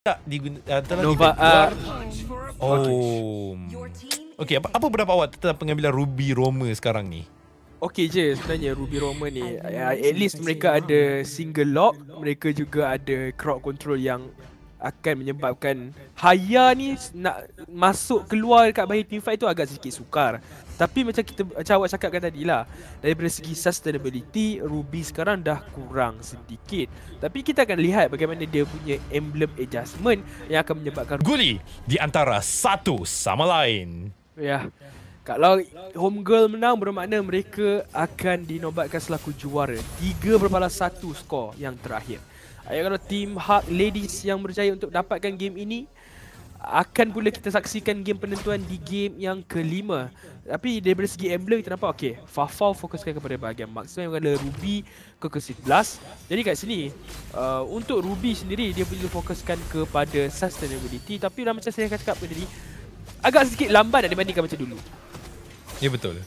tak digunakan. uh, telah Nova, Uh, ah, oh. Okay, apa, apa pendapat awak tentang pengambilan Ruby Roma sekarang ni? Okay je sebenarnya Ruby Roma ni uh, At least mereka ada single lock Mereka juga ada crowd control yang akan menyebabkan Haya ni nak masuk keluar dekat bahagian teamfight tu agak sedikit sukar tapi macam kita macam awak cakapkan tadi lah Daripada segi sustainability Ruby sekarang dah kurang sedikit Tapi kita akan lihat bagaimana dia punya emblem adjustment Yang akan menyebabkan Guli di antara satu sama lain Ya yeah. Kalau Homegirl menang bermakna mereka akan dinobatkan selaku juara tiga berbalas satu skor yang terakhir Ayah kalau Team Hulk Ladies yang berjaya untuk dapatkan game ini akan pula kita saksikan game penentuan di game yang kelima tapi daripada segi emblem kita nampak okey, Fafau fokuskan kepada bahagian maksimum yang ada Ruby ke ke 11. Jadi kat sini uh, untuk Ruby sendiri dia perlu fokuskan kepada sustainability tapi dalam macam saya akan cakap tadi agak sedikit lambat nak dibandingkan macam dulu. Ya betul.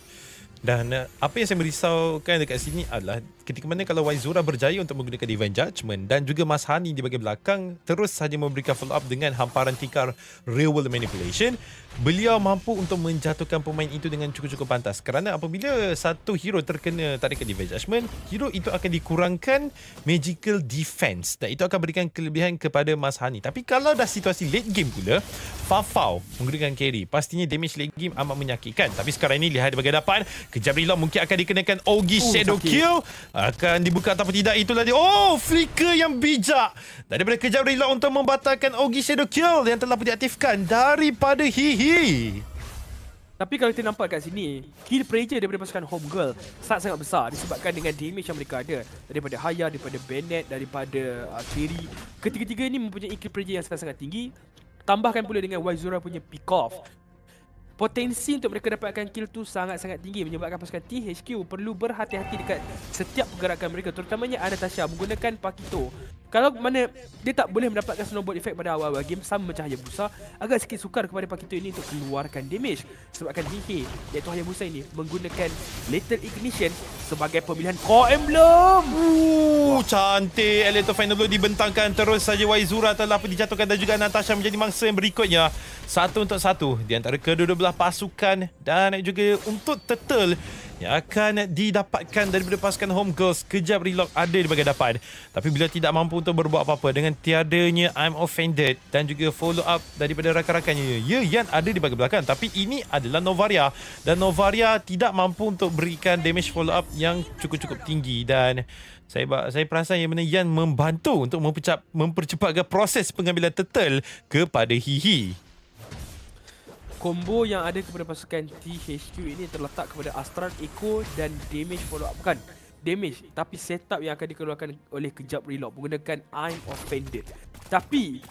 Dan uh, apa yang saya merisaukan dekat sini adalah ketika mana kalau Waizura berjaya untuk menggunakan Divine Judgment dan juga Mas Hani di bahagian belakang terus saja memberikan follow up dengan hamparan tikar Real World Manipulation beliau mampu untuk menjatuhkan pemain itu dengan cukup-cukup pantas kerana apabila satu hero terkena tarikan Divine Judgment, hero itu akan dikurangkan Magical Defense dan itu akan berikan kelebihan kepada Mas Hani tapi kalau dah situasi late game pula Fafau menggunakan carry pastinya damage late game amat menyakitkan tapi sekarang ini lihat di bahagian depan kejap lah, mungkin akan dikenakan Ogi oh, Shadow uh, Kill akan dibuka atau tidak itu dia oh flicker yang bijak daripada kejar reload untuk membatalkan Ogi Shadow Kill yang telah pun diaktifkan daripada Hihi tapi kalau kita nampak kat sini kill pressure daripada pasukan home girl sangat sangat besar disebabkan dengan damage yang mereka ada daripada Haya daripada Bennett daripada uh, Kiri ketiga-tiga ini mempunyai kill pressure yang sangat sangat tinggi Tambahkan pula dengan Wizura punya pick off Potensi untuk mereka dapatkan kill tu sangat-sangat tinggi menyebabkan pasukan THQ perlu berhati-hati dekat setiap pergerakan mereka terutamanya Anastasia menggunakan Pakito kalau mana dia tak boleh mendapatkan snowball effect pada awal-awal game sama macam Hayabusa, agak sikit sukar kepada Pakito ini untuk keluarkan damage. Sebabkan Hihi, iaitu Hayabusa ini menggunakan Little Ignition sebagai pemilihan Core Emblem. Ooh, cantik. Elite of Final Blow dibentangkan terus saja. Waizura telah pun dijatuhkan dan juga Natasha menjadi mangsa yang berikutnya. Satu untuk satu di antara kedua-dua belah pasukan dan juga untuk Turtle yang akan didapatkan daripada pasukan home girls kejap reload ada di bagian depan tapi bila tidak mampu untuk berbuat apa-apa dengan tiadanya I'm offended dan juga follow up daripada rakan-rakannya ya Yan ada di bagian belakang tapi ini adalah Novaria dan Novaria tidak mampu untuk berikan damage follow up yang cukup-cukup tinggi dan saya saya perasan yang mana Yan membantu untuk mempercepatkan proses pengambilan turtle kepada Hihi combo yang ada kepada pasukan THQ ini terletak kepada Astral Echo dan damage follow up bukan damage tapi setup yang akan dikeluarkan oleh kejap reload menggunakan I'm offended tapi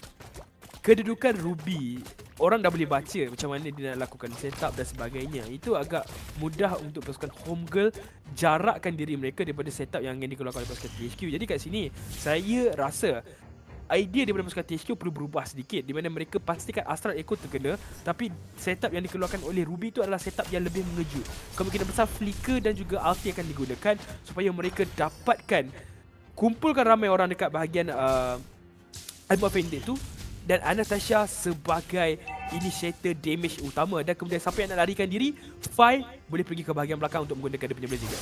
kedudukan Ruby orang dah boleh baca macam mana dia nak lakukan setup dan sebagainya itu agak mudah untuk pasukan home girl jarakkan diri mereka daripada setup yang akan dikeluarkan oleh pasukan THQ jadi kat sini saya rasa idea daripada pasukan THQ perlu berubah sedikit di mana mereka pastikan Astral Echo terkena tapi setup yang dikeluarkan oleh Ruby itu adalah setup yang lebih mengejut. Kemungkinan besar flicker dan juga ulti akan digunakan supaya mereka dapatkan kumpulkan ramai orang dekat bahagian uh, Alba Fendi tu dan Anastasia sebagai initiator damage utama dan kemudian siapa yang nak larikan diri Fai boleh pergi ke bahagian belakang untuk menggunakan dia punya blazing.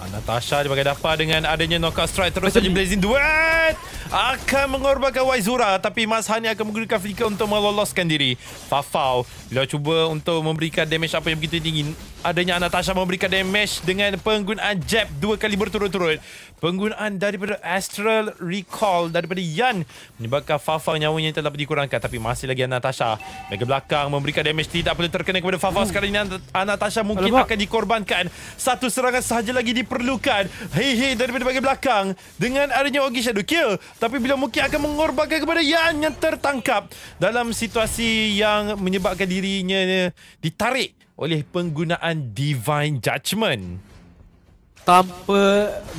Ah, Natasha dia bagai dapat dengan adanya knockout strike terus saja blazing duet akan mengorbankan Waizura tapi Mas Hani akan menggunakan flicker untuk meloloskan diri. Fafau dia cuba untuk memberikan damage apa yang begitu tinggi adanya Natasha memberikan damage dengan penggunaan jab dua kali berturut-turut. Penggunaan daripada Astral Recall daripada Yan menyebabkan Fafau nyawanya yang telah dikurangkan tapi masih lagi Natasha bagi belakang memberikan damage tidak boleh terkena kepada Fafau hmm. sekali ini Natasha mungkin akan dikorbankan. Satu serangan sahaja lagi di diperlukan Hei-hei dari berbagai belakang Dengan adanya Ogi Shadow Kill Tapi bila mungkin akan mengorbankan kepada Yan yang tertangkap Dalam situasi yang menyebabkan dirinya ditarik oleh penggunaan Divine Judgment Tanpa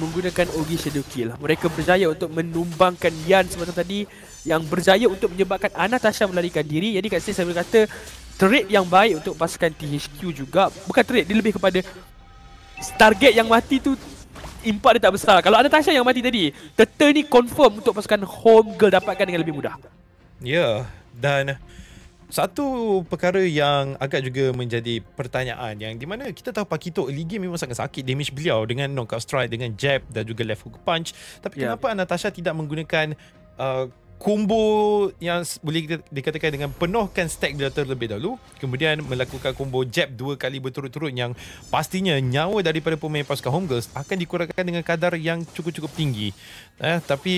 menggunakan Ogi Shadow Kill lah. Mereka berjaya untuk menumbangkan Yan semacam tadi Yang berjaya untuk menyebabkan Anastasia melarikan diri Jadi kat sini saya boleh kata Trade yang baik untuk pasukan THQ juga Bukan trade, dia lebih kepada target yang mati tu impact dia tak besar. Kalau ada Tasha yang mati tadi, Turtle ni confirm untuk pasukan home girl dapatkan dengan lebih mudah. Ya, yeah, dan satu perkara yang agak juga menjadi pertanyaan yang di mana kita tahu Pakito early game memang sangat sakit damage beliau dengan knockout strike dengan jab dan juga left hook punch tapi yeah. kenapa ya. Natasha tidak menggunakan uh, combo yang boleh dikatakan dengan penuhkan stack dia terlebih dahulu kemudian melakukan combo jab dua kali berturut-turut yang pastinya nyawa daripada pemain pasukan Homegirls akan dikurangkan dengan kadar yang cukup-cukup tinggi eh, tapi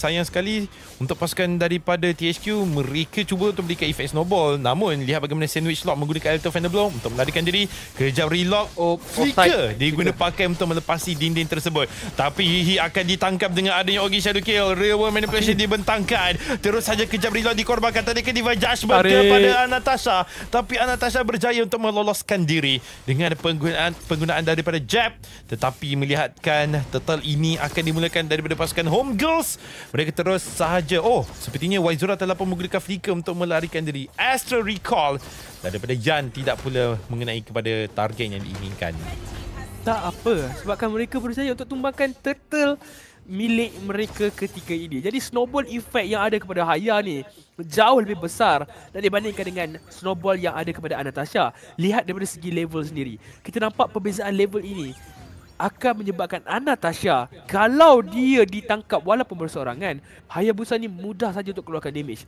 sayang sekali untuk pasukan daripada THQ mereka cuba untuk berikan efek snowball namun lihat bagaimana sandwich lock menggunakan Alto Fenderblom untuk melarikan diri kejap relock oh, flicker oh, diguna pakai untuk melepasi dinding tersebut tapi Hihi akan ditangkap dengan adanya Ogi Shadow Kill real world manipulation dibentangkan kan Terus saja kejap Rizwan dikorbankan Tadi kena diva judgement Tarik. kepada Anastasia Tapi Anastasia berjaya untuk meloloskan diri Dengan penggunaan penggunaan daripada jab Tetapi melihatkan total ini akan dimulakan daripada pasukan home girls Mereka terus sahaja Oh, sepertinya Waizura telah pun menggunakan flicker untuk melarikan diri Astro Recall Daripada Jan tidak pula mengenai kepada target yang diinginkan tak apa Sebabkan mereka berusaha untuk tumbangkan turtle milik mereka ketika ini Jadi snowball effect yang ada kepada Haya ni Jauh lebih besar dan dibandingkan dengan snowball yang ada kepada Anastasia Lihat daripada segi level sendiri Kita nampak perbezaan level ini akan menyebabkan Anastasia kalau dia ditangkap walaupun bersorangan busan ni mudah saja untuk keluarkan damage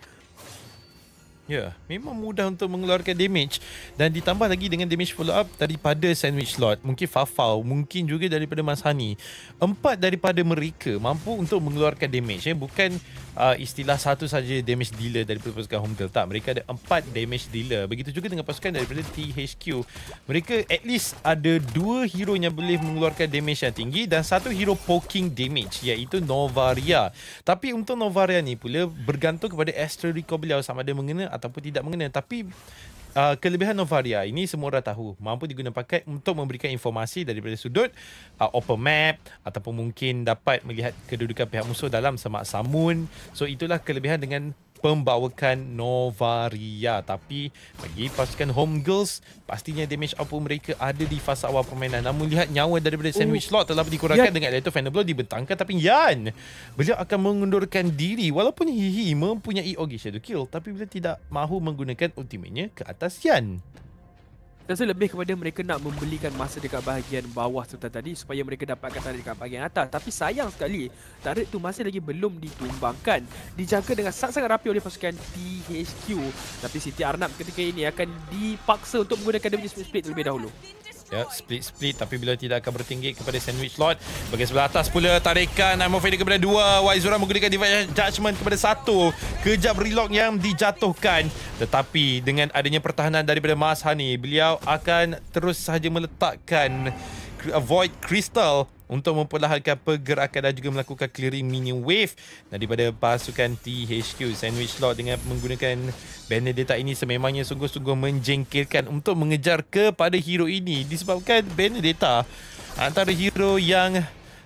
Ya, yeah, memang mudah untuk mengeluarkan damage dan ditambah lagi dengan damage follow up daripada sandwich slot, mungkin Fafau, mungkin juga daripada Mas Hani. Empat daripada mereka mampu untuk mengeluarkan damage ya, bukan uh, istilah satu saja damage dealer daripada pasukan home girl tak mereka ada empat damage dealer begitu juga dengan pasukan daripada THQ mereka at least ada dua hero yang boleh mengeluarkan damage yang tinggi dan satu hero poking damage iaitu Novaria tapi untuk Novaria ni pula bergantung kepada astro rico beliau sama ada mengena ataupun tidak mengena tapi uh, kelebihan Novaria ini semua orang tahu mampu digunakan pakai untuk memberikan informasi daripada sudut uh, open map ataupun mungkin dapat melihat kedudukan pihak musuh dalam semak samun. So itulah kelebihan dengan pembawakan Novaria tapi bagi pasukan home girls pastinya damage apa mereka ada di fasa awal permainan namun lihat nyawa daripada oh. sandwich slot telah dikurangkan ya. dengan Leto Fenable dibentangkan tapi Yan beliau akan mengundurkan diri walaupun Hihi mempunyai Ogi Shadow Kill tapi beliau tidak mahu menggunakan ultimate ke atas Yan Rasa lebih kepada mereka nak membelikan masa dekat bahagian bawah serta tadi supaya mereka dapatkan tarik dekat bahagian atas. Tapi sayang sekali, tarik tu masih lagi belum ditumbangkan. Dijaga dengan sangat-sangat rapi oleh pasukan THQ. Tapi Siti Arnab ketika ini akan dipaksa untuk menggunakan damage split terlebih dahulu. Ya, split-split tapi bila tidak akan bertinggik kepada sandwich lot. Bagi sebelah atas pula tarikan Nine Morphine kepada dua. Wizora menggunakan device judgement kepada satu. Kejap relock yang dijatuhkan. Tetapi dengan adanya pertahanan daripada Mas Hani, beliau akan terus sahaja meletakkan avoid crystal untuk memperlahankan pergerakan dan juga melakukan clearing mini wave daripada pasukan THQ Sandwich Lord dengan menggunakan Benedetta ini sememangnya sungguh-sungguh menjengkelkan untuk mengejar kepada hero ini disebabkan Benedetta antara hero yang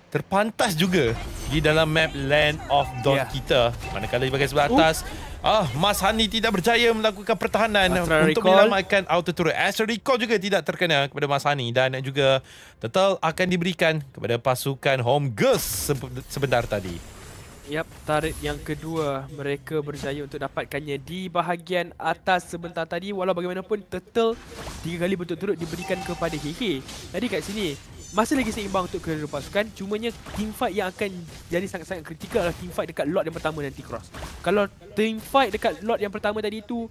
terpantas juga di dalam map Land of Dawn yeah. kita. Manakala di bahagian sebelah oh. atas, ah Mas Hani tidak berjaya melakukan pertahanan Astra untuk recall. menyelamatkan auto turret. Astral Recall juga tidak terkena kepada Mas Hani dan juga total akan diberikan kepada pasukan Home Girls sebentar tadi. Yap, tarik yang kedua mereka berjaya untuk dapatkannya di bahagian atas sebentar tadi. Walau bagaimanapun, total tiga kali bentuk turut diberikan kepada Hehe. Jadi kat sini, masih lagi seimbang untuk kedua-dua pasukan. Cumanya team fight yang akan jadi sangat-sangat kritikal adalah team fight dekat lot yang pertama nanti cross. Kalau team fight dekat lot yang pertama tadi itu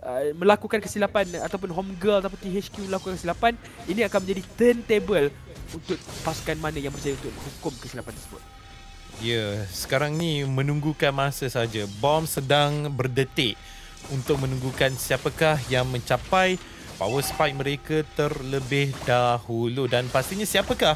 uh, melakukan kesilapan ataupun home girl ataupun THQ melakukan kesilapan, ini akan menjadi turntable untuk pasukan mana yang berjaya untuk hukum kesilapan tersebut. Ya, yeah, sekarang ni menunggukan masa saja. Bomb sedang berdetik untuk menunggukan siapakah yang mencapai power spike mereka terlebih dahulu dan pastinya siapakah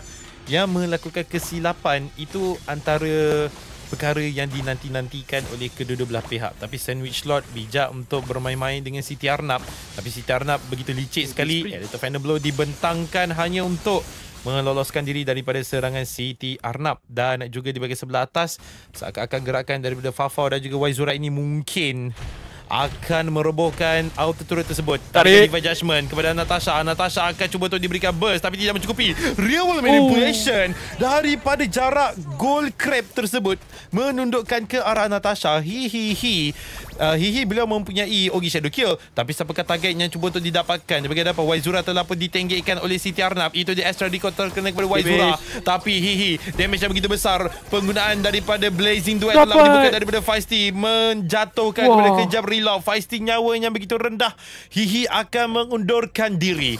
yang melakukan kesilapan itu antara perkara yang dinanti-nantikan oleh kedua-dua belah pihak. Tapi Sandwich lot bijak untuk bermain-main dengan Siti Arnab. Tapi Siti Arnab begitu licik sekali. Editor Final Blow dibentangkan hanya untuk meloloskan diri daripada serangan Siti Arnab. Dan juga di bagian sebelah atas, seakan-akan gerakan daripada Fafau dan juga Waizura ini mungkin akan merobohkan auto turret tersebut. Tarik. Tarik judgment kepada Natasha. Natasha akan cuba untuk diberikan burst tapi tidak mencukupi. Real world manipulation oh. daripada jarak gold crab tersebut menundukkan ke arah Natasha. Hi hi hi uh, ah, Hihi beliau mempunyai Ogi Shadow Kill Tapi siapakah yang Cuba untuk didapatkan Dia berkata apa Waizura telah pun ditenggekkan Oleh Siti Arnab Itu dia Astral Decode Terkena kepada Waizura Tapi Hihi Damage yang begitu besar Penggunaan daripada Blazing Duet Dapat. Telah dibuka daripada Feisty Menjatuhkan wow. kepada kejap reload Feisty nyawa yang begitu rendah Hihi akan mengundurkan diri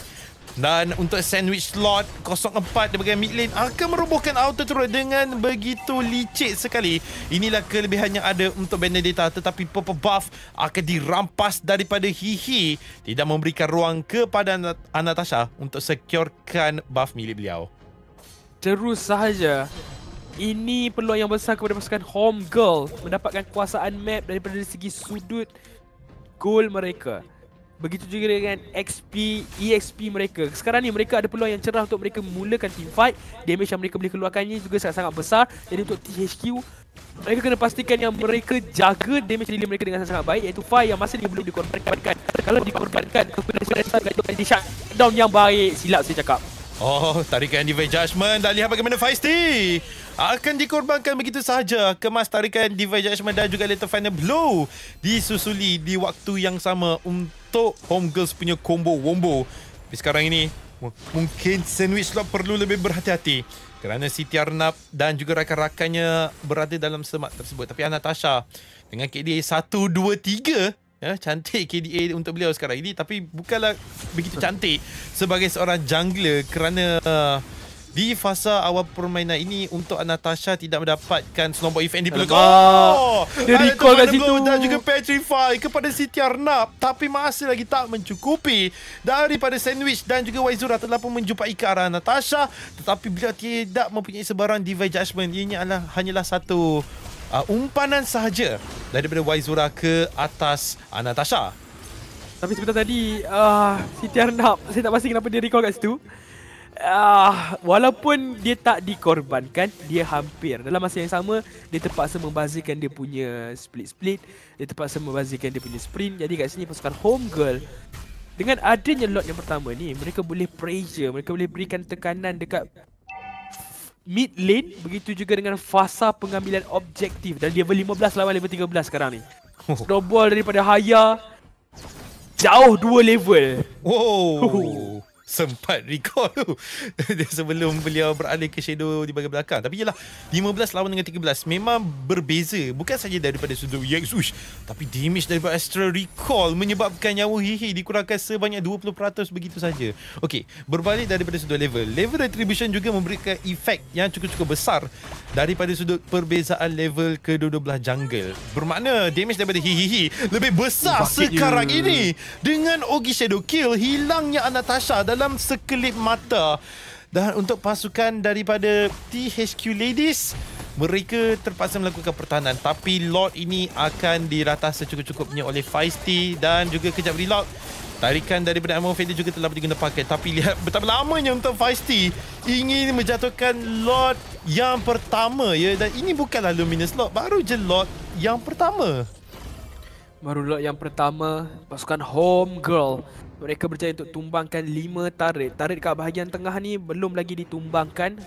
dan untuk sandwich slot 04 di bahagian mid lane akan merobohkan auto turret dengan begitu licik sekali. Inilah kelebihan yang ada untuk Benedetta tetapi purple buff akan dirampas daripada Hihi. Tidak memberikan ruang kepada Anastasia untuk securekan buff milik beliau. Terus sahaja. Ini peluang yang besar kepada pasukan Home Girl mendapatkan kuasaan map daripada segi sudut goal mereka. Begitu juga dengan XP, EXP mereka. Sekarang ni mereka ada peluang yang cerah untuk mereka memulakan team fight. Damage yang mereka boleh keluarkan ni juga sangat-sangat besar. Jadi untuk THQ, mereka kena pastikan yang mereka jaga damage diri mereka dengan sangat-sangat baik iaitu fire yang masih belum dikorbankan. Kalau dikorbankan, kena sesuai dengan di shutdown yang baik. Silap saya cakap. Oh, tarikan Divine Judgment dan lihat bagaimana Feisty akan dikorbankan begitu sahaja. Kemas tarikan Divine Judgment dan juga Little Final Blow disusuli di waktu yang sama untuk untuk Home Girls punya combo wombo. Tapi sekarang ini mungkin Sandwich Lord perlu lebih berhati-hati kerana Siti Arnab dan juga rakan-rakannya berada dalam semak tersebut. Tapi Anastasia dengan KDA 1, 2, 3 ya, cantik KDA untuk beliau sekarang ini tapi bukanlah begitu cantik sebagai seorang jungler kerana uh, di fasa awal permainan ini untuk Natasha tidak mendapatkan snowball event di belakang. Oh, dia recall kat situ. Dan juga Petrify kepada Siti Arnab. Tapi masih lagi tak mencukupi daripada Sandwich dan juga Waizura telah pun menjumpai ke arah Natasha. Tetapi beliau tidak mempunyai sebarang Divine Judgement. Ianya adalah hanyalah satu uh, umpanan sahaja daripada Waizura ke atas uh, Natasha. Tapi sebentar tadi, uh, Siti Arnab, saya tak pasti kenapa dia recall kat situ uh, walaupun dia tak dikorbankan, dia hampir. Dalam masa yang sama, dia terpaksa membazirkan dia punya split-split. Dia terpaksa membazirkan dia punya sprint. Jadi kat sini pasukan home girl dengan adanya lot yang pertama ni, mereka boleh pressure, mereka boleh berikan tekanan dekat mid lane begitu juga dengan fasa pengambilan objektif dan dia level 15 lawan level 13 sekarang ni. Oh. Snowball daripada Haya jauh dua level. Wow sempat recall tu sebelum beliau beralih ke shadow di bahagian belakang tapi yalah 15 lawan dengan 13 memang berbeza bukan saja daripada sudut yang Ush, tapi damage daripada Astral Recall menyebabkan nyawa hihi dikurangkan sebanyak 20% begitu saja Okey, berbalik daripada sudut level level retribution juga memberikan efek yang cukup-cukup besar daripada sudut perbezaan level ke belah jungle bermakna damage daripada hihihi lebih besar Bucket sekarang you. ini dengan Ogi Shadow Kill hilangnya Anastasia dan dalam sekelip mata dan untuk pasukan daripada THQ Ladies mereka terpaksa melakukan pertahanan tapi lot ini akan dirata secukup-cukupnya oleh Feisty dan juga kejap reload Tarikan daripada Amon Fader juga telah berjaya pakai. Tapi lihat betapa lamanya untuk Feisty ingin menjatuhkan Lord yang pertama. ya Dan ini bukanlah Luminous Lord. Baru je Lord yang pertama. Baru Lord yang pertama. Pasukan Home Girl mereka berjaya untuk tumbangkan 5 turret. Turret kat bahagian tengah ni belum lagi ditumbangkan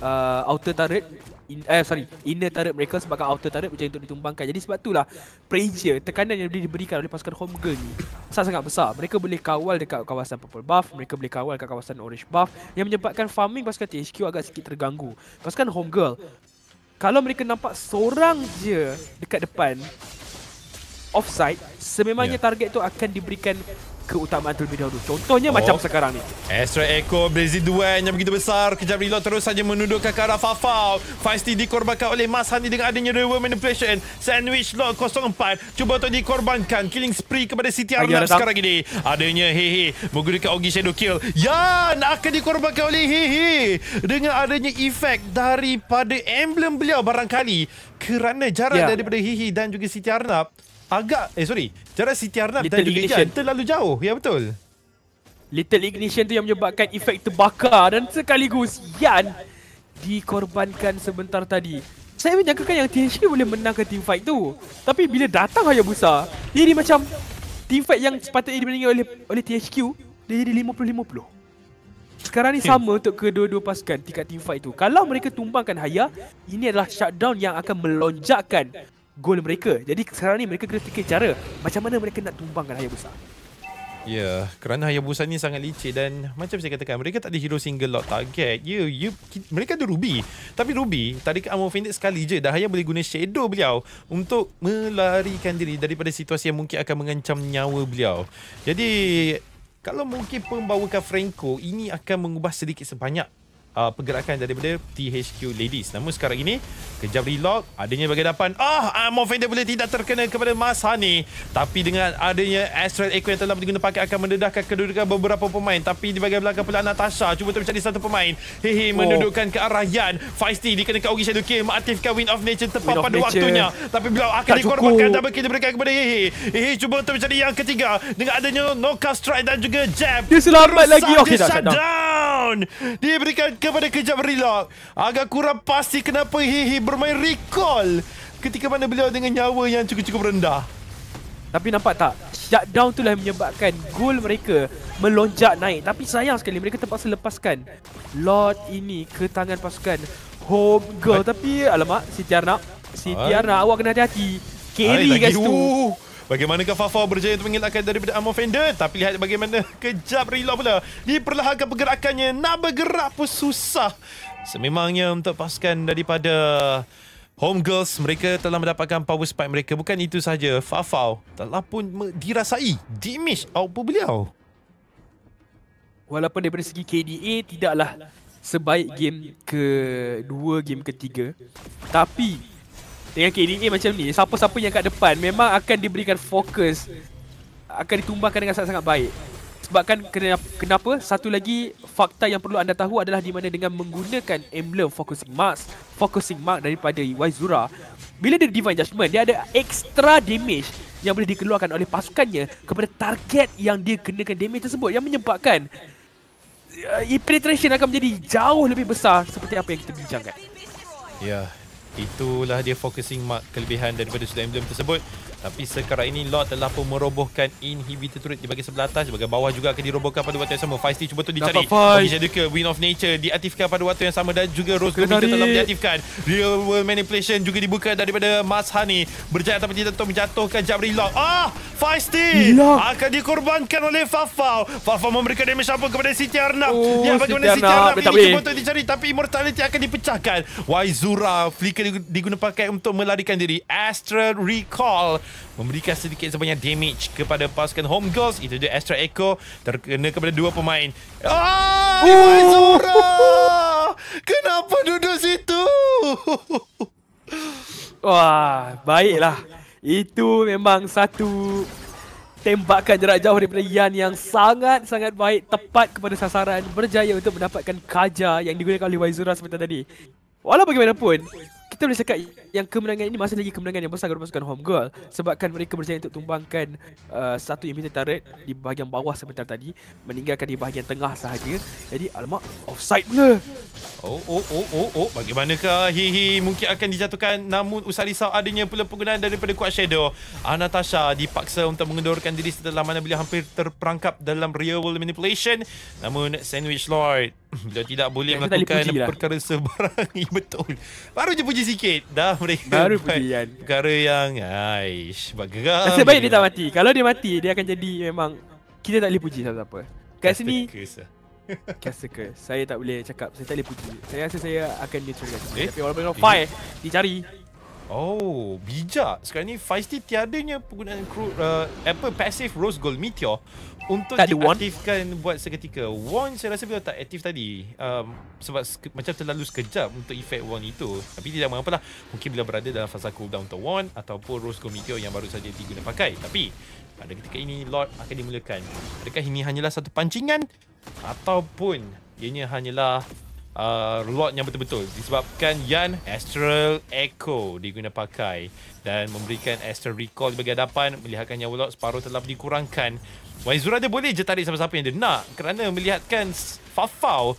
uh, outer turret. In, eh sorry, inner turret mereka sebagai outer turret berjaya untuk ditumbangkan. Jadi sebab itulah pressure, tekanan yang diberikan oleh pasukan home girl ni sangat sangat besar. Mereka boleh kawal dekat kawasan purple buff, mereka boleh kawal dekat kawasan orange buff yang menyebabkan farming pasukan THQ agak sikit terganggu. Pasukan home girl kalau mereka nampak seorang je dekat depan offside sememangnya yeah. target tu akan diberikan keutamaan terlebih dahulu. Contohnya oh. macam sekarang ni. Astro Echo Blazy Duan yang begitu besar kejap reload terus saja menundukkan ke arah Fafau. Feisty dikorbankan oleh Mas Hani dengan adanya reward manipulation. Sandwich Lock 04 cuba untuk dikorbankan killing spree kepada City Arnab Lagi, sekarang ini. Adanya Hehe menggunakan Ogi Shadow Kill. Yan akan dikorbankan oleh Hehe dengan adanya efek daripada emblem beliau barangkali kerana jarak yeah. daripada Hehe dan juga City Arnab agak eh sorry cara Siti Arnab Little dan Ignition terlalu jauh ya betul Little Ignition tu yang menyebabkan efek terbakar dan sekaligus Yan dikorbankan sebentar tadi saya menjangkakan yang THQ boleh menangkan team fight tu tapi bila datang Hayabusa dia jadi macam team fight yang sepatutnya dimenangi oleh oleh THQ dia jadi 50-50 sekarang ni okay. Hmm. sama untuk kedua-dua pasukan tingkat team fight tu kalau mereka tumbangkan Haya ini adalah shutdown yang akan melonjakkan Gol mereka. Jadi sekarang ni mereka kena fikir cara macam mana mereka nak tumbangkan Hayabusa. Ya, yeah, kerana Hayabusa ni sangat licik dan macam saya katakan, mereka tak ada hero single lock target. You, ya, you, ya, mereka ada Ruby. Tapi Ruby, tadi ke Amor Fendit sekali je, dah Hayab boleh guna shadow beliau untuk melarikan diri daripada situasi yang mungkin akan mengancam nyawa beliau. Jadi, kalau mungkin pembawakan Franco, ini akan mengubah sedikit sebanyak uh, pergerakan daripada THQ Ladies. Namun sekarang ini, kejap relock, adanya bagi depan. Ah, oh, ah, Amor Fender boleh tidak terkena kepada Mas Hani. Tapi dengan adanya Astral Echo yang telah digunakan pakai akan mendedahkan kedudukan beberapa pemain. Tapi di bagian belakang pula Natasha cuba untuk mencari satu pemain. Hehe, oh. mendudukkan oh. ke arah Yan. Feisty dikenakan Ogi Shadow Kill. Mengaktifkan Wind of Nature tepat pada nature. waktunya. Tapi beliau akan dikorbankan double kill diberikan kepada Hehe. Hehe, cuba untuk mencari yang ketiga. Dengan adanya Noka Strike dan juga Jab. Dia selamat lagi. Okey, dah, dah down Dia berikan kepada kejap relock Agak kurang pasti kenapa Hihi bermain recall Ketika mana beliau dengan nyawa yang cukup-cukup rendah Tapi nampak tak Shutdown tu lah menyebabkan goal mereka Melonjak naik Tapi sayang sekali mereka terpaksa lepaskan Lord ini ke tangan pasukan Home goal. Tapi alamak Siti Arnab Siti Arnab awak kena hati-hati Carry kat situ Bagaimana ke Fafau berjaya untuk mengelakkan daripada Amon Fender? Tapi lihat bagaimana kejap reload pula. Diperlahankan pergerakannya. Nak bergerak pun susah. Sememangnya untuk pasukan daripada home girls mereka telah mendapatkan power spike mereka. Bukan itu saja, Fafau telah pun dirasai damage output beliau. Walaupun daripada segi KDA tidaklah sebaik game kedua game ketiga. Tapi dengan KDA macam ni Siapa-siapa yang kat depan Memang akan diberikan fokus Akan ditumbangkan dengan sangat-sangat baik Sebabkan kenapa Satu lagi fakta yang perlu anda tahu adalah Di mana dengan menggunakan emblem focusing marks Focusing mark daripada UI Bila dia divine judgement Dia ada extra damage Yang boleh dikeluarkan oleh pasukannya Kepada target yang dia kenakan damage tersebut Yang menyebabkan uh, Penetration akan menjadi jauh lebih besar Seperti apa yang kita bincangkan Ya, yeah, Itulah dia focusing mark kelebihan daripada sudut emblem tersebut tapi sekarang ini Lord telah pun merobohkan inhibitor turret di bahagian sebelah atas. Di bahagian bawah juga akan dirobohkan pada waktu yang sama. Feisty cuba tu dicari. Dapat Feisty. ke Wind of Nature diaktifkan pada waktu yang sama. Dan juga Rose Lumita telah diaktifkan. Real World Manipulation juga dibuka daripada Mas Hani. Berjaya tapi tidak tentu menjatuhkan Jabri Lock. Ah! Feisty! Lock. Akan dikorbankan oleh Fafau. Fafau memberikan damage apa kepada Siti Arnab. Oh, yang bagaimana Siti Arnab ini cuba untuk dicari. Tapi Immortality akan dipecahkan. Wai Zura. Flicker digunakan untuk melarikan diri. Astral Recall memberikan sedikit sebanyak damage kepada pasukan home goals itu dia Astra Echo terkena kepada dua pemain ah oh, kenapa duduk situ wah baiklah itu memang satu tembakan jarak jauh daripada Yan yang sangat-sangat baik tepat kepada sasaran berjaya untuk mendapatkan kaja yang digunakan oleh Waizura seperti tadi. Walau bagaimanapun, kita boleh cakap yang kemenangan ini masih lagi kemenangan yang besar kepada pasukan home goal sebabkan mereka berjaya untuk tumbangkan uh, satu imitator turret di bahagian bawah sebentar tadi meninggalkan di bahagian tengah sahaja jadi alamak offside pula Oh, oh, oh, oh, oh. Bagaimanakah hihi mungkin akan dijatuhkan namun usah risau adanya pula penggunaan daripada Kuat Shadow. Anastasia dipaksa untuk mengendurkan diri setelah mana beliau hampir terperangkap dalam real world manipulation. Namun Sandwich Lloyd beliau tidak boleh Saya melakukan tak lah. perkara lah. sebarang. Ya, betul. Baru je puji sikit. Dah mereka Baru puji kan. Perkara yang aish. Bagaimana? Sebaik dia tak mati. Kalau dia mati, dia akan jadi memang kita tak boleh puji siapa-siapa. Kat sini, Kiasa Saya tak boleh cakap. Saya tak boleh puji. Saya rasa saya akan neutral lagi. Eh? Tapi walaupun eh? Fai dicari. Oh, bijak. Sekarang ni Feisty tiadanya penggunaan crew, uh, apa passive Rose Gold Meteor untuk tak diaktifkan one? buat seketika one saya rasa bila tak aktif tadi um, sebab se- macam terlalu sekejap untuk efek one itu tapi tidak mengapa lah mungkin bila berada dalam fasa cooldown untuk one ataupun rose gold meteor yang baru saja diguna pakai tapi pada ketika ini lord akan dimulakan adakah ini hanyalah satu pancingan ataupun ianya hanyalah uh, lord yang betul-betul disebabkan Yan Astral Echo diguna pakai dan memberikan Astral Recall di bagi hadapan melihatkan nyawa lord separuh telah dikurangkan Wan Zura dia boleh je tarik siapa-siapa yang dia nak kerana melihatkan Fafau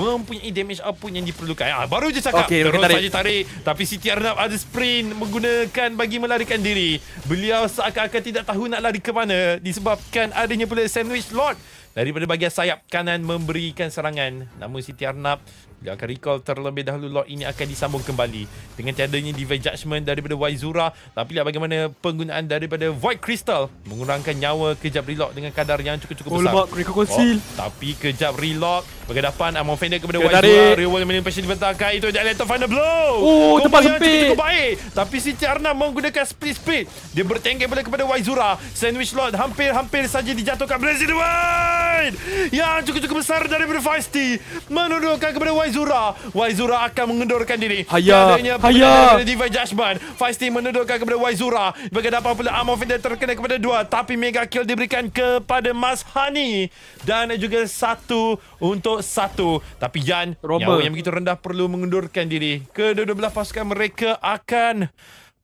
mempunyai damage apa yang diperlukan. Ah, baru je cakap. Okay, Terus tarik. saja tarik. Tapi Siti Arnab ada sprint menggunakan bagi melarikan diri. Beliau seakan-akan tidak tahu nak lari ke mana disebabkan adanya pula sandwich lord daripada bahagian sayap kanan memberikan serangan. Namun Siti Arnab dia akan recall terlebih dahulu lock ini akan disambung kembali dengan tiadanya Divine judgement daripada Void Zura. Tapi lihat bagaimana penggunaan daripada Void Crystal mengurangkan nyawa kejap relock dengan kadar yang cukup-cukup oh, besar. Mark, mereka Oh, tapi kejap relock. Berhadapan Amon Fender kepada Void Zura. Rewall yang menimpa Shin dibentangkan. Itu dia Leto Final Blow. Oh, tempat sempit. Cukup, cukup baik. Tapi si Tiarna menggunakan split speed. Dia bertengkel pula kepada Void Zura. Sandwich Lord hampir-hampir saja dijatuhkan. Blazing the Wind. Yang cukup-cukup besar daripada Feisty. Menundukkan kepada Void Waizura Waizura akan mengendurkan diri Haya Haya Divine Judgment Feisty menuduhkan kepada Waizura Berkedapan pula Amor Fender terkena kepada dua Tapi Mega Kill diberikan kepada Mas Hani Dan juga satu untuk satu Tapi Jan Robert. Yang begitu rendah perlu mengendurkan diri Kedua-dua belah pasukan mereka akan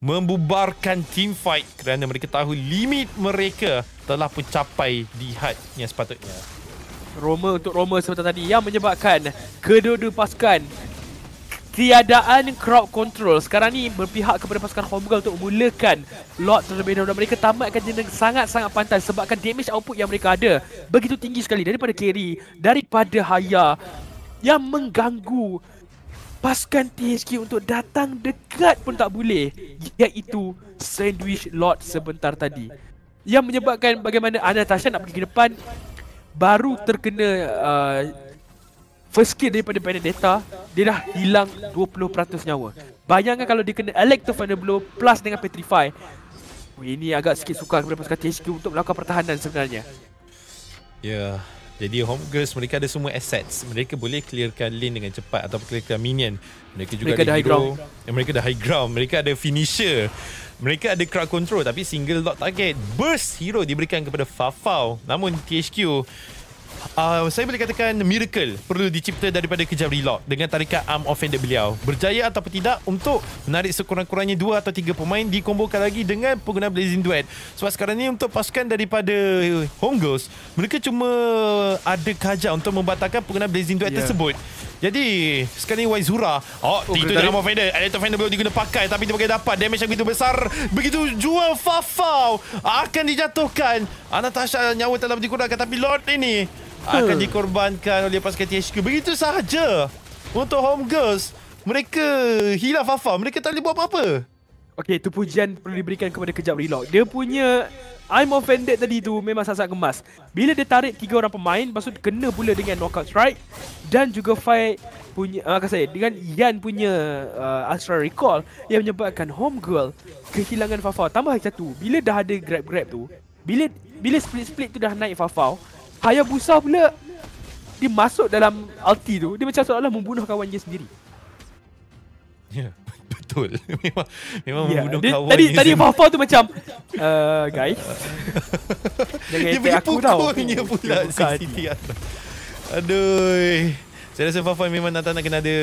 membubarkan team fight kerana mereka tahu limit mereka telah pencapai di had sepatutnya. Roma untuk Roma sebentar tadi yang menyebabkan kedua-dua pasukan tiadaan crowd control. Sekarang ni berpihak kepada pasukan Homegirl untuk memulakan lot terlebih dahulu. Mereka tamatkan dengan sangat-sangat pantas sebabkan damage output yang mereka ada begitu tinggi sekali daripada carry, daripada Haya yang mengganggu pasukan THQ untuk datang dekat pun tak boleh iaitu sandwich lot sebentar tadi yang menyebabkan bagaimana Anastasia nak pergi ke depan baru terkena uh, first kill daripada Benedetta, dia dah hilang 20% nyawa. Bayangkan kalau dia kena Electro Final Blow plus dengan Petrify. Oh, ini agak sikit sukar kepada pasukan THQ untuk melakukan pertahanan sebenarnya. Ya, yeah. jadi Homegirls mereka ada semua assets. Mereka boleh clearkan lane dengan cepat atau clearkan minion. Mereka juga mereka ada, ada high hero. ground. Mereka ada high ground. Mereka ada finisher. Mereka ada crowd control tapi single lock target. Burst hero diberikan kepada Fafau. Namun THQ Uh, saya boleh katakan miracle perlu dicipta daripada kejar reload dengan tarikan arm offender beliau. Berjaya atau tidak untuk menarik sekurang-kurangnya dua atau tiga pemain dikombokan lagi dengan pengguna Blazing Duet. Sebab sekarang ni untuk pasukan daripada Home Ghost, mereka cuma ada kajar untuk membatalkan pengguna Blazing Duet yeah. tersebut. Jadi sekarang ni Wizura. Oh, oh, itu dalam offender. Ada offender belum diguna pakai tapi dia boleh dapat damage yang begitu besar. Begitu jual Fafau akan dijatuhkan. Anastasia nyawa telah dikurangkan tapi Lord ini akan hmm. dikorbankan oleh pasukan THQ. Begitu sahaja untuk Home Girls. Mereka hilang Fafau. Mereka tak boleh buat apa-apa. Okey, tu pujian perlu diberikan kepada kejap relock. Dia punya I'm offended tadi tu memang sangat gemas. Bila dia tarik tiga orang pemain, lepas tu kena pula dengan knockout strike dan juga fight punya uh, saya dengan Ian punya uh, ah, Astral Recall yang menyebabkan home girl kehilangan Fafau. Tambah lagi satu, bila dah ada grab-grab tu, bila bila split-split tu dah naik Fafau, Hayabusa pula dia masuk dalam ulti tu, dia macam seolah-olah membunuh kawan dia sendiri. Ya. Yeah betul. memang memang ya, membunuh kawan. Tadi Zen. tadi Fafa tu macam uh, guys. Jangan dia bagi pukulnya okay. pula CCTV. Aduh. Saya rasa Fafa memang nak tak nak kena ada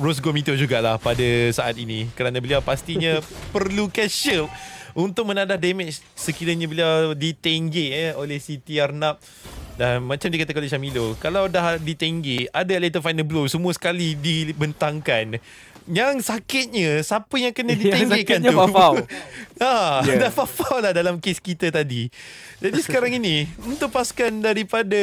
Rose Gomito jugalah pada saat ini kerana beliau pastinya perlu cash up untuk menadah damage sekiranya beliau ditenggi eh, oleh CTR Nap dan macam dia kata oleh Syamilo kalau dah ditenggi ada later final blow semua sekali dibentangkan yang sakitnya Siapa yang kena ditinggikan tu Yang sakitnya Fafau ha, yeah. Dah Fafau lah dalam kes kita tadi Jadi sekarang ini Untuk pasukan daripada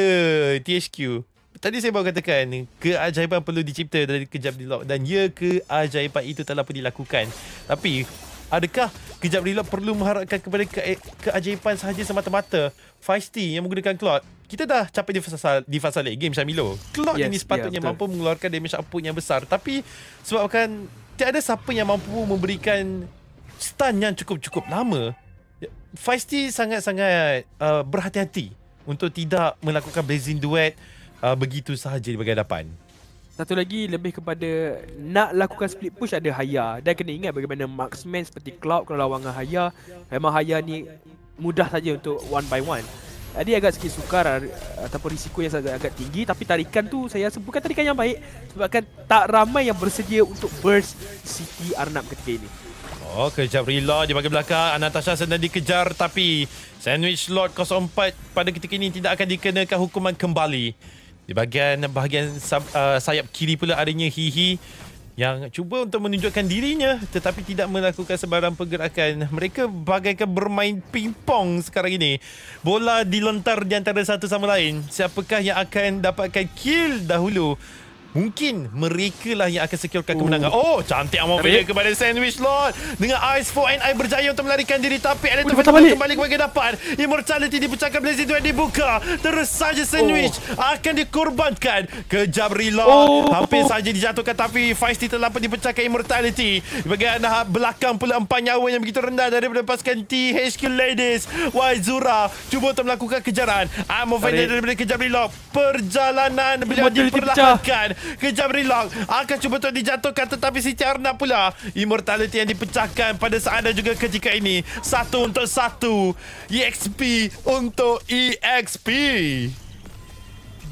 THQ Tadi saya baru katakan Keajaiban perlu dicipta dari kejap di lock Dan ya keajaiban itu telah pun dilakukan Tapi Adakah kejap Rila perlu mengharapkan kepada ke- keajaiban sahaja semata-mata Feisty yang menggunakan Claude? Kita dah capai di fasa, di fasa late game macam Milo. yes, ini sepatutnya yeah, ya, mampu mengeluarkan damage output yang besar. Tapi sebabkan tiada siapa yang mampu memberikan stun yang cukup-cukup lama, Feisty sangat-sangat uh, berhati-hati untuk tidak melakukan blazing duet uh, begitu sahaja di bagian depan. Satu lagi lebih kepada nak lakukan split push ada Haya. Dan kena ingat bagaimana marksman seperti Cloud kalau lawan dengan Haya. Memang Haya ni mudah saja untuk one by one. Jadi agak sikit sukar ataupun risiko yang agak, agak tinggi tapi tarikan tu saya rasa bukan tarikan yang baik sebabkan tak ramai yang bersedia untuk burst City R6 ketika ini. Oh, kejap Rila di bagian belakang. Anastasia sedang dikejar tapi Sandwich Lord 04 pada ketika ini tidak akan dikenakan hukuman kembali. Di bahagian bahagian sab, uh, sayap kiri pula adanya hihi yang cuba untuk menunjukkan dirinya tetapi tidak melakukan sebarang pergerakan. Mereka bagaikan bermain pingpong sekarang ini. Bola dilontar di antara satu sama lain. Siapakah yang akan dapatkan kill dahulu? Mungkin mereka lah yang akan securekan kemenangan. Ooh. Oh, cantik Amor Vader kepada Sandwich Lord. Dengan Ice for and I berjaya untuk melarikan diri. Tapi ada Tufan kembali. balik kepada dapat Immortality dipecahkan Blazing Dwayne dibuka. Terus saja Sandwich oh. akan dikorbankan. Kejap reload. Oh. Hampir saja dijatuhkan. Tapi Feisty terlampau dipecahkan Immortality. Bagi anak belakang pula empat nyawa yang begitu rendah. Dari melepaskan THQ Ladies. Wazura cuba untuk melakukan kejaran. Amor Vader daripada kejap reload. Perjalanan beliau diperlahankan. Kejam rilang Akan cuba untuk dijatuhkan Tetapi si Tiarna pula Immortality yang dipecahkan Pada saat dan juga ketika ini Satu untuk satu EXP untuk EXP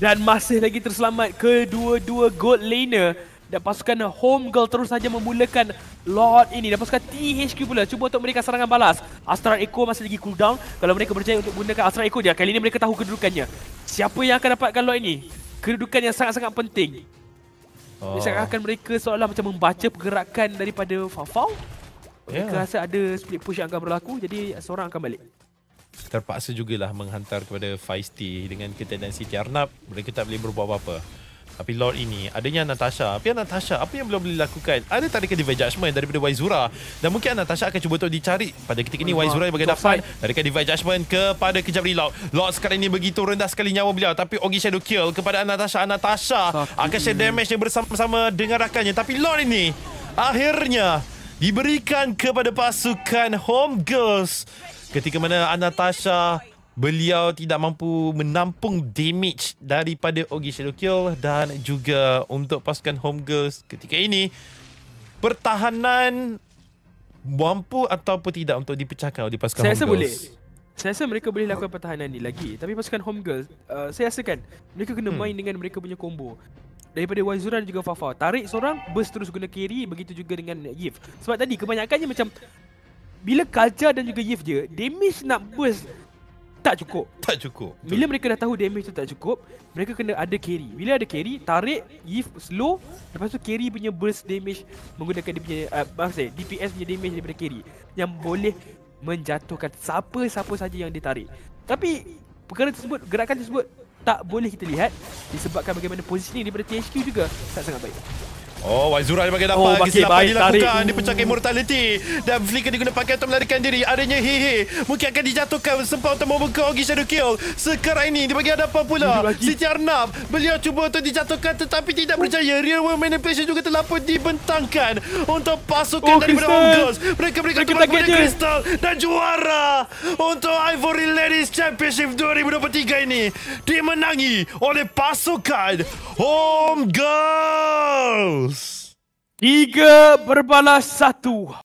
Dan masih lagi terselamat Kedua-dua gold laner Dan pasukan home girl Terus saja memulakan Lord ini Dan pasukan THQ pula Cuba untuk memberikan serangan balas Astral Echo masih lagi cooldown Kalau mereka berjaya untuk gunakan Astral Echo dia Kali ini mereka tahu kedudukannya Siapa yang akan dapatkan Lord ini Kedudukan yang sangat-sangat penting Oh. Dia seakan-akan mereka seolah macam membaca pergerakan daripada Fafau. Yeah. rasa ada split push yang akan berlaku. Jadi, seorang akan balik. Terpaksa jugalah menghantar kepada Feisty dengan kita dan Siti Mereka tak boleh berbuat apa-apa. Tapi Lord ini Adanya Natasha Apa Natasha Apa yang belum boleh lakukan Ada tak dekat divide judgement Daripada Waizura Dan mungkin Natasha akan cuba untuk dicari Pada ketika ini Waizura yang berada depan Dekat divide judgement Kepada kejap ni Lord Lord sekarang ini begitu rendah sekali nyawa beliau Tapi Ogi Shadow kill Kepada Natasha Natasha Akan share damage yang bersama-sama Dengan rakannya Tapi Lord ini Akhirnya Diberikan kepada pasukan Home Girls Ketika mana Natasha beliau tidak mampu menampung damage daripada Ogi Shadokyo dan juga untuk pasukan Home Girls ketika ini pertahanan mampu ataupun tidak untuk dipecahkan oleh pasukan saya Home Girls. Saya rasa boleh. Saya rasa mereka boleh lakukan pertahanan ni lagi Tapi pasukan home girl uh, Saya rasa kan Mereka kena hmm. main dengan mereka punya combo Daripada Wazuran juga Fafa Tarik seorang Burst terus guna carry Begitu juga dengan Yif Sebab tadi kebanyakannya macam Bila Kaja dan juga Yif je Damage nak burst tak cukup. Tak cukup. Bila mereka dah tahu damage tu tak cukup, mereka kena ada carry. Bila ada carry, tarik, if slow, lepas tu carry punya burst damage menggunakan dia punya, uh, eh, maaf DPS punya damage daripada carry. Yang boleh menjatuhkan siapa-siapa saja yang ditarik. Tapi, perkara tersebut, gerakan tersebut tak boleh kita lihat disebabkan bagaimana positioning daripada THQ juga tak sangat baik. Oh, Wazura dia bagi dapat. Oh, bagi Kesilapan baik, dilakukan. Tarik. Dia pecahkan mortality. Dan Flicker digunakan pakai untuk melarikan diri. Adanya hehe. Mungkin akan dijatuhkan sempat untuk membuka Ogi Shadow Kill. Sekarang ini, dia bagi hadapan pula. Siti Arnab. Beliau cuba untuk dijatuhkan tetapi tidak oh. berjaya. Real World Manipulation juga telah pun dibentangkan. Untuk pasukan oh, daripada Ongos. Mereka berikan kepada punya Crystal. Dan juara untuk Ivory Ladies Championship 2023 ini. Dimenangi oleh pasukan Home Tiga berbalas satu.